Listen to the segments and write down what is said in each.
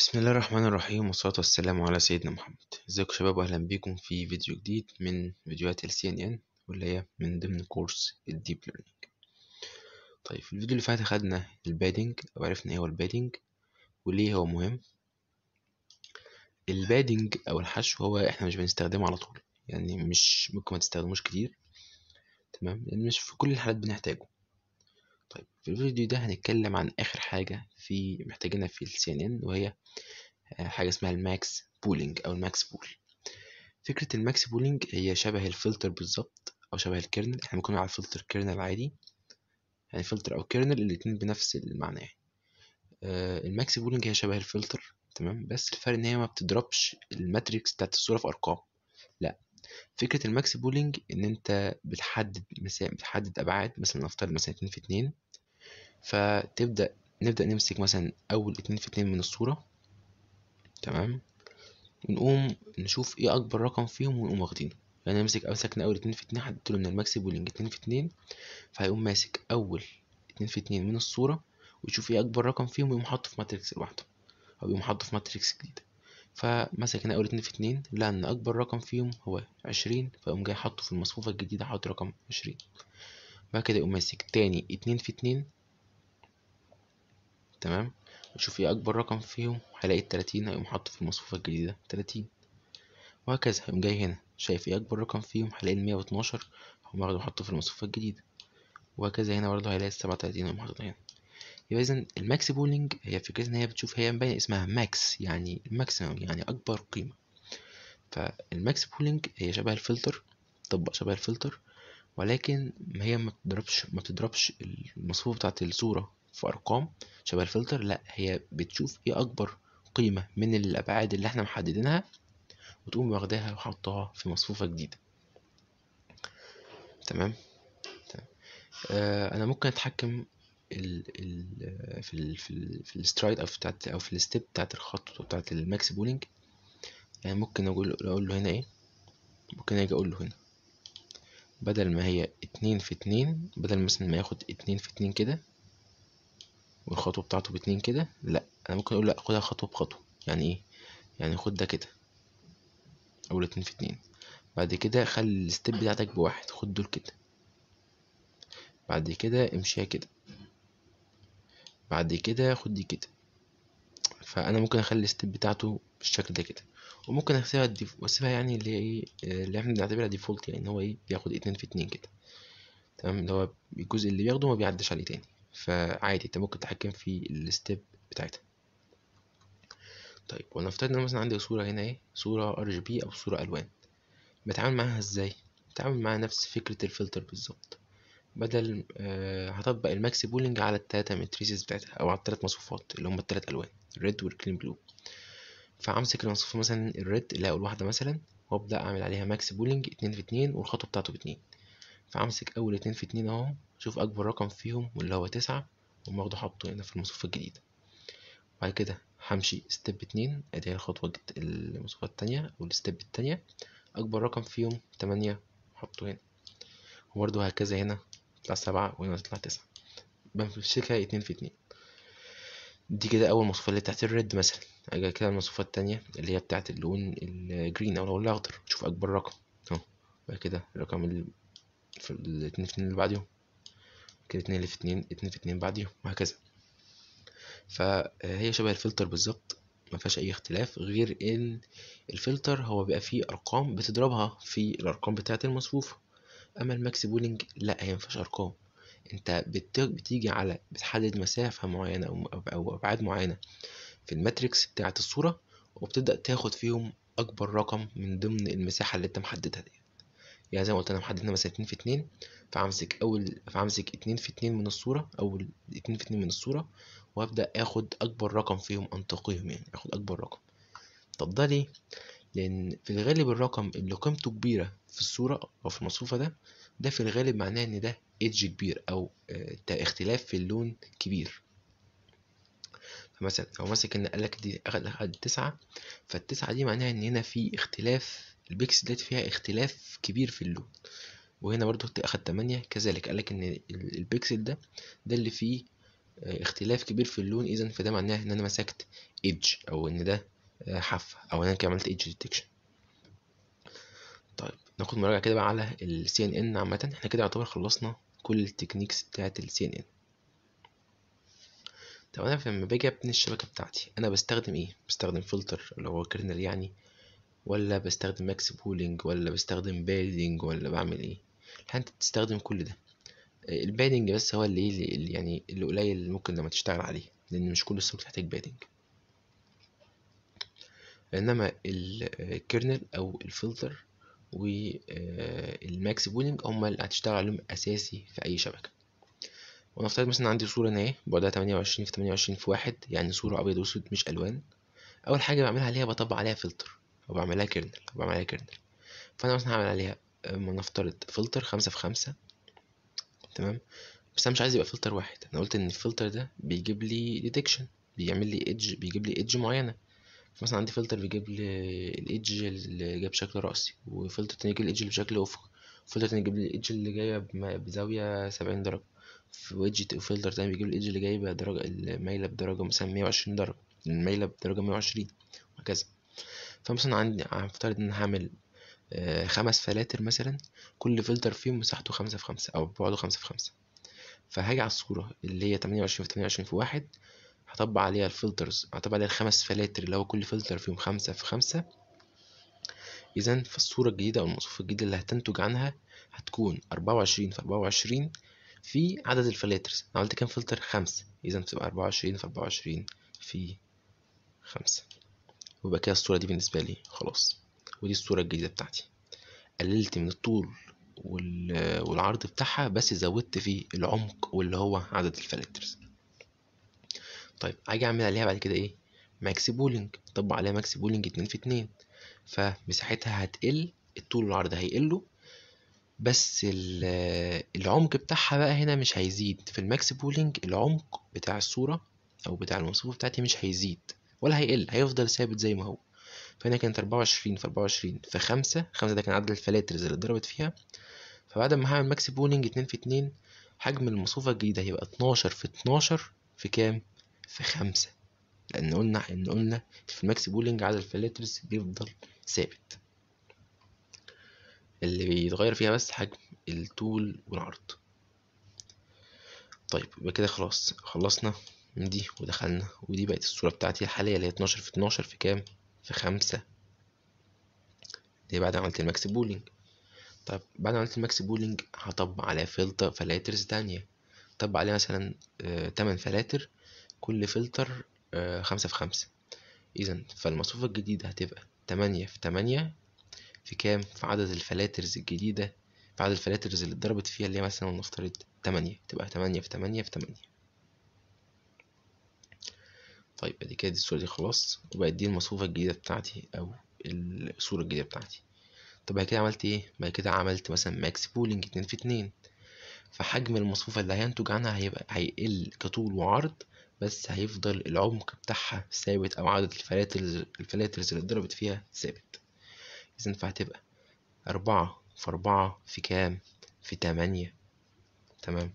بسم الله الرحمن الرحيم والصلاة والسلام على سيدنا محمد ازيكم شباب واهلا بيكم في فيديو جديد من فيديوهات ال CNN واللي هي من ضمن كورس الديب ليرنينج طيب في الفيديو اللي فات خدنا البادنج او عرفنا ايه هو البادنج وليه هو مهم البادنج او الحشو هو احنا مش بنستخدمه على طول يعني مش ممكن ما تستخدموش كتير تمام لان يعني مش في كل الحالات بنحتاجه طيب في الفيديو ده هنتكلم عن آخر حاجة في محتاجينها في السي ان ان وهي آه، حاجة اسمها الماكس بولينج أو الماكس بول فكرة الماكس بولينج هي شبه الفلتر بالظبط أو شبه الكيرنل احنا بنكون على الفلتر كيرنل عادي يعني فلتر أو كيرنل الاتنين بنفس المعنى يعني آه، الماكس بولينج هي شبه الفلتر تمام بس الفرق إن هي ما بتضربش الماتريكس بتاعت الصورة في أرقام لأ فكرة الماكس بولينج إن أنت بتحدد مسا... بتحدد أبعاد مثلا نفترض مثلا اتنين في اتنين فتبدأ نبدأ نمسك مثلا أول اتنين في اتنين من الصورة تمام ونقوم نشوف إيه أكبر رقم فيهم ونقوم واخدينه يعني أمسك أمسك أول اتنين في اتنين حددت له إن الماكس بولينج اتنين في اتنين فهيقوم ماسك أول اتنين في اتنين من الصورة ويشوف إيه أكبر رقم فيهم ويقوم حاطه في ماتريكس لوحده أو يقوم حاطه في ماتريكس جديدة فمثلا هنا اول اتنين في اتنين لان اكبر رقم فيهم هو عشرين فاقوم جاي حاطه في المصفوفة الجديدة حاطط رقم عشرين بعد كده اقوم ماسك تاني اتنين في اتنين تمام وشوف ايه اكبر رقم فيهم هلاقي التلاتين هيقوم حاطه في المصفوفة الجديدة تلاتين وهكذا يقوم جاي هنا شايف ايه اكبر رقم فيهم هلاقي المية واتناشر هقوم واخده وحاطه في المصفوفة الجديدة وهكذا هنا برضه هيلاقي السبعة وتلاتين هقوم حاططها هنا يبقى إذا الماكس بولينج هي فكرتها إن هي بتشوف هي مبين اسمها ماكس يعني الماكسيمم يعني أكبر قيمة فالماكس بولينج هي شبه الفلتر تطبق شبه الفلتر ولكن هي ما بتضربش ما بتضربش المصفوفة بتاعت الصورة في أرقام شبه الفلتر لأ هي بتشوف إيه أكبر قيمة من الأبعاد اللي إحنا محددينها وتقوم واخداها وحطها في مصفوفة جديدة تمام, تمام. آه أنا ممكن أتحكم ال ال في ال في, ال في السترايد او في بتاعت او في الستيب بتاعت الخط بتاعت الماكس بولينج يعني ممكن اقول اقول له هنا ايه ممكن اجي اقول له هنا بدل ما هي اتنين في اتنين بدل مثلا ما ياخد اتنين في اتنين كده والخطوه بتاعته باتنين كده لا انا ممكن اقول لأ خدها خطوه بخطوه يعني ايه يعني خد ده كده اول اتنين في اتنين بعد كده خلي الستيب بتاعتك بواحد خد دول كده بعد كده امشيها كده بعد كده خد دي كده فانا ممكن اخلي الستيب بتاعته بالشكل ده كده وممكن اسيبها الديف... واسيبها يعني اللي هي إيه، آه، اللي احنا بنعتبرها ديفولت يعني ان هو ايه بياخد اتنين في اتنين كده تمام اللي هو الجزء اللي بياخده ما بيعدش عليه تاني فعادي انت ممكن تتحكم في الستيب بتاعتها طيب ونفترض ان انا مثلا عندي صوره هنا ايه صوره ار جي بي او صوره الوان بتعامل معاها ازاي بتعامل معاها نفس فكره الفلتر بالظبط بدل آه هطبق الماكس بولينج على التلاتة ماتريسز بتاعتها أو على التلات مصفوفات اللي هما التلات ألوان الريد والكلين بلو فامسك المصفوفة مثلا الريد اللي أول واحدة مثلا وأبدأ أعمل عليها ماكس بولينج اتنين في اتنين والخطوة بتاعته باتنين فامسك أول اتنين في اتنين أهو شوف أكبر رقم فيهم واللي هو تسعة وأقوم واخده حاطه هنا في المصفوفة الجديدة بعد كده همشي ستيب اتنين أدي الخطوة المصفوفة التانية أو الستيب التانية أكبر رقم فيهم تمانية حطه هنا وبرده هكذا هنا تطلع سبعة وهنا تطلع تسعة بمسكها اتنين في اتنين دي كده أول مصفوفة اللي بتاعت الريد مثلا أجي كده المصفوفة التانية اللي هي بتاعت اللون الجرين أو اللون الأخضر شوف أكبر رقم أهو بعد كده الرقم اللي في الاتنين في اتنين اللي بعديهم كده اتنين اللي في اتنين اتنين في اتنين بعديهم وهكذا فهي شبه الفلتر بالظبط ما فيهاش اي اختلاف غير ان الفلتر هو بيبقى فيه ارقام بتضربها في الارقام بتاعه المصفوفه أما الماكس بولينج لأ هي أرقام أنت بتيجي على بتحدد مسافة معينة أو أبعاد معينة في الماتريكس بتاعة الصورة وبتبدأ تاخد فيهم أكبر رقم من ضمن المساحة اللي أنت محددها دي يعني زي ما قلت أنا محددنا مثلا 2 في 2 فهمسك أول فامسك 2 في 2 من الصورة أول 2 في 2 من الصورة وهبدأ آخد أكبر رقم فيهم أنتقيهم يعني آخد أكبر رقم طب ده ليه؟ لأن في الغالب الرقم اللي قيمته كبيرة في الصورة أو في المصفوفة ده ده في الغالب معناه إن ده ايدج كبير أو آه، اختلاف في اللون كبير فمثلا لو ماسك إن قالك دي أخد تسعة فالتسعة دي معناها إن هنا في اختلاف البيكسلات ديت فيها اختلاف كبير في اللون وهنا برضو أخد تمانية كذلك قالك إن البيكسل ده ده اللي فيه آه، اختلاف كبير في اللون إذا فده معناه إن أنا مسكت ايدج أو إن ده حافة أو إن أنا عملت ايدج ديتكشن ناخد مراجعة كده بقى على ال CNN عامة احنا كده يعتبر خلصنا كل التكنيكس بتاعت ال CNN طب انا لما باجي ابني الشبكة بتاعتي انا بستخدم ايه؟ بستخدم فلتر اللي هو كرنل يعني ولا بستخدم ماكس بولينج ولا بستخدم بادنج ولا بعمل ايه؟ انت بتستخدم كل ده آه، البادنج بس هو اللي, اللي يعني اللي قليل ممكن لما تشتغل عليه لان مش كل الصور بتحتاج بادنج انما الكرنل او الفلتر والماكس آه، بولينج هما اللي هتشتغل عليهم أساسي في أي شبكة ونفترض مثلا عندي صورة أنا إيه بعدها تمانية وعشرين في تمانية وعشرين في واحد يعني صورة أبيض وأسود مش ألوان أول حاجة بعملها عليها بطبق عليها فلتر وبعملها كيرنل وبعملها كيرنل فأنا مثلا هعمل عليها آه، ما نفترض فلتر خمسة في خمسة تمام بس أنا مش عايز يبقى فلتر واحد أنا قلت إن الفلتر ده بيجيب لي ديتكشن بيعمل لي ايدج بيجيب لي ايدج معينة مثلا عندي فلتر بيجيب لي الايدج اللي جاي بشكل رأسي وفلتر تاني يجيب الايدج اللي بشكل افقي فلتر تاني يجيب الايدج اللي جاية بزاوية سبعين درجة وإيدج فلتر تاني بيجيب الايدج اللي جاية بدرجة المايلة بدرجة مثلا مية وعشرين درجة المايلة بدرجة مية وعشرين وهكذا فمثلا عندي هفترض إن هعمل آه، خمس فلاتر مثلا كل فلتر فيهم مساحته خمسة في خمسة أو بعده خمسة في خمسة فهاجي على الصورة اللي هي تمانية وعشرين في تمانية وعشرين في واحد هطبق عليها الفلترز هطبق عليها الخمس فلاتر اللي هو كل فلتر فيهم خمسة في خمسة إذا فالصورة الجديدة أو المصفوفة الجديدة اللي هتنتج عنها هتكون أربعة وعشرين في أربعة وعشرين في عدد الفلاترز أنا عملت كام فلتر خمسة إذا بتبقى أربعة وعشرين في أربعة وعشرين في خمسة ويبقى كده الصورة دي بالنسبة لي خلاص ودي الصورة الجديدة بتاعتي قللت من الطول والعرض بتاعها بس زودت في العمق واللي هو عدد الفلاترز طيب اجي اعمل عليها بعد كده ايه ماكس بولينج طبق عليها ماكس بولينج اتنين في اتنين فمساحتها هتقل الطول والعرض هيقلوا بس آه، العمق بتاعها بقى هنا مش هيزيد في الماكس بولينج العمق بتاع الصورة أو بتاع المصفوفة بتاعتي مش هيزيد ولا هيقل هيفضل ثابت زي ما هو فهنا كانت أربعة وعشرين في أربعة وعشرين في خمسة خمسة ده كان عدد الفلاترز اللي اتضربت فيها فبعد ما هعمل ماكس بولينج اتنين في اتنين حجم المصفوفة الجديدة هيبقى اتناشر في اتناشر في كام؟ في خمسة لأن قلنا إن قلنا في الماكس بولينج عدد الفلاترز بيفضل ثابت اللي بيتغير فيها بس حجم الطول والعرض طيب يبقى كده خلاص خلصنا دي ودخلنا ودي بقت الصورة بتاعتي الحالية اللي هي اتناشر في اتناشر في كام؟ في خمسة دي بعد ما عملت الماكس بولينج طب بعد ما عملت الماكس بولينج هطبق عليها فلتر فلاترز تانية طبق عليها مثلا آه، تمن فلاتر كل فلتر آه، خمسة في خمسة إذا فالمصفوفة الجديدة هتبقى تمانية في تمانية في كام في عدد الفلاترز الجديدة في عدد الفلاترز اللي اتضربت فيها اللي هي مثلا نفترض تمانية تبقى تمانية في تمانية في تمانية طيب ادي كده دي الصورة دي خلاص وبقت دي المصفوفة الجديدة بتاعتي أو الصورة الجديدة بتاعتي طب بعد كده عملت ايه؟ بعد كده عملت مثلا ماكس بولينج اتنين في اتنين فحجم المصفوفة اللي هينتج عنها هيبقى هيقل كطول وعرض بس هيفضل العمق بتاعها ثابت أو عدد الفلاترز الفلاترز اللي اتضربت فيها ثابت إذا فهتبقى أربعة في أربعة في كام؟ في تمانية تمام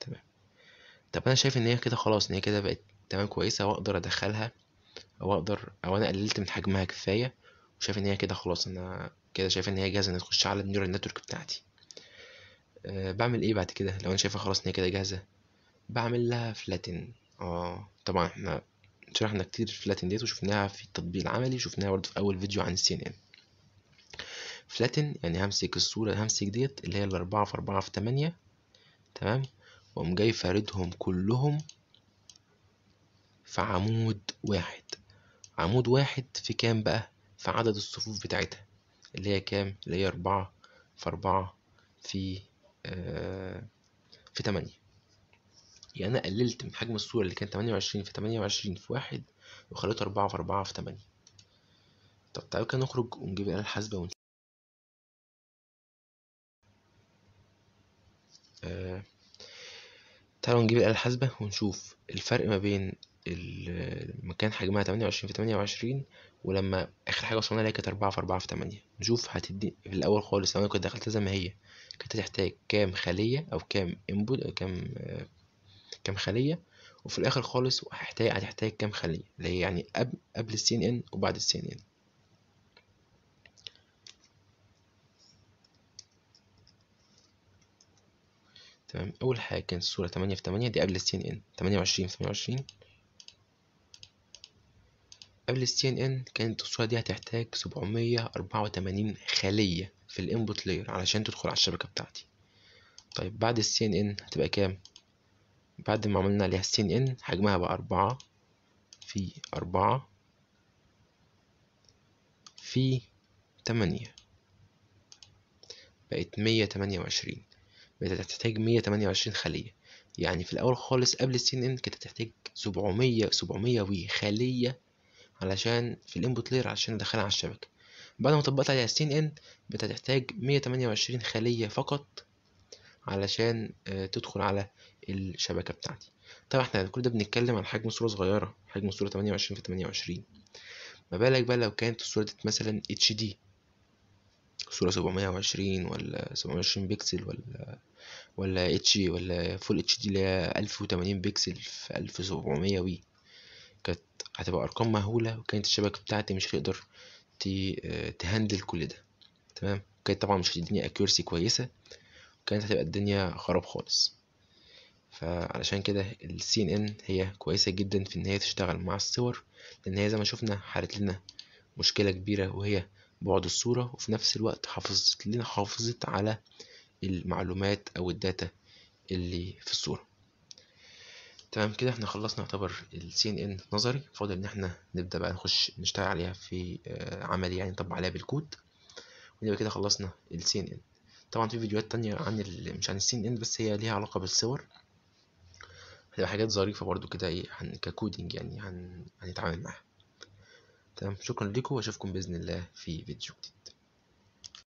تمام طب أنا شايف إن هي كده خلاص إن هي كده بقت تمام كويسة وأقدر أدخلها أو أقدر أو أنا قللت من حجمها كفاية وشايف إن هي كده خلاص أنا كده شايف إن هي جاهزة إن تخش على النيورال نتورك بتاعتي أه بعمل إيه بعد كده لو أنا شايفها خلاص إن هي كده جاهزة بعمل لها فلاتن آه، طبعا احنا شرحنا كتير فلاتن ديت وشفناها في التطبيق العملي شفناها برضه في اول فيديو عن السي ان ان فلاتن يعني همسك الصورة همسك ديت اللي هي الأربعة في أربعة في تمانية تمام وأقوم جاي فاردهم كلهم في عمود واحد عمود واحد في كام بقى في عدد الصفوف بتاعتها اللي هي كام اللي هي أربعة في أربعة في آه في تمانية يعني أنا قللت من حجم الصورة اللي كانت 28 في 28 في 1 وخليته 4 في 4 في 8 طب تعالوا كده نخرج ونجيب الآلة الحاسبة ون... آه... تعالوا نجيب الآلة الحاسبة ونشوف الفرق ما بين لما كان حجمها 28 في 28 ولما اخر حاجه وصلنا لها كانت 4 في 4 في 8 نشوف هتدي في الاول خالص لو انا كنت دخلتها زي ما هي كانت هتحتاج كام خليه او كام انبوت او كام آه، كام خلية وفي الآخر خالص هتحتاج كام خلية اللي هي يعني قبل السي إن إن وبعد السي إن إن تمام أول حاجة كانت الصورة تمانية في تمانية دي قبل السي إن إن تمانية وعشرين في تمانية وعشرين قبل السي إن إن كانت الصورة دي هتحتاج سبعمية أربعة وتمانين خلية في الانبوت لاير علشان تدخل على الشبكة بتاعتي طيب بعد السي إن إن هتبقى كام؟ بعد ما عملنا عليها سين ان حجمها بقى أربعة في أربعة في تمانية بقت مية تمانية وعشرين بقت هتحتاج مية تمانية وعشرين خلية يعني في الأول خالص قبل السين ان كانت هتحتاج سبعمية سبعمية وي خلية علشان في الانبوت لير علشان ادخلها على الشبكة بعد ما طبقت عليها السين ان بقت هتحتاج مية تمانية وعشرين خلية فقط علشان آه، تدخل على الشبكة بتاعتي طبعا احنا كل ده بنتكلم عن حجم صورة صغيرة حجم صورة 28 في 28 ما بالك بقى لو كانت الصورة دي مثلا اتش دي صورة 720 ولا 720 بكسل ولا ولا اتش ولا فول اتش دي اللي هي 1080 بكسل في 1700 وي كانت هتبقى ارقام مهولة وكانت الشبكة بتاعتي مش هتقدر آه، تهندل كل ده تمام كانت طبعا مش هتديني اكيورسي كويسة كانت هتبقى الدنيا خراب خالص فعلشان كده السي ان ان هي كويسه جدا في ان هي تشتغل مع الصور لان هي زي ما شفنا حلت لنا مشكله كبيره وهي بعد الصوره وفي نفس الوقت حافظت لنا حافظت على المعلومات او الداتا اللي في الصوره تمام كده احنا خلصنا يعتبر السي ان ان نظري فاضل ان احنا نبدا بقى نخش نشتغل عليها في آه، عملي يعني نطبق عليها بالكود ونبقى كده خلصنا السي ان ان طبعا في فيديوهات تانية عن مش عن السين ان بس هي ليها علاقة بالصور هتبقى حاجات ظريفة برضو كده ايه ككودينج يعني هنتعامل معاها تمام شكرا لكم واشوفكم بإذن الله في فيديو جديد